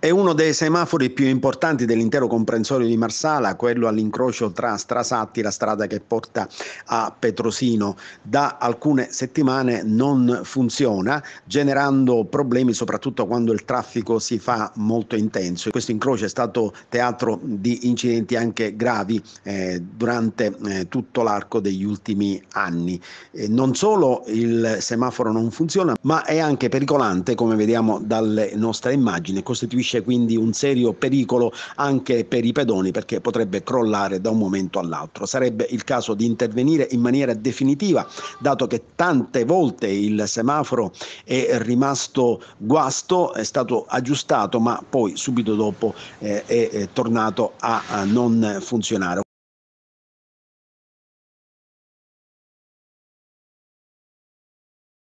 È uno dei semafori più importanti dell'intero comprensorio di Marsala, quello all'incrocio tra Strasatti, la strada che porta a Petrosino. Da alcune settimane non funziona, generando problemi soprattutto quando il traffico si fa molto intenso. Questo incrocio è stato teatro di incidenti anche gravi eh, durante eh, tutto l'arco degli ultimi anni. Eh, non solo il semaforo non funziona, ma è anche pericolante, come vediamo dalle nostre immagini, costituisce costituisce quindi un serio pericolo anche per i pedoni perché potrebbe crollare da un momento all'altro. Sarebbe il caso di intervenire in maniera definitiva, dato che tante volte il semaforo è rimasto guasto, è stato aggiustato, ma poi subito dopo eh, è tornato a non funzionare.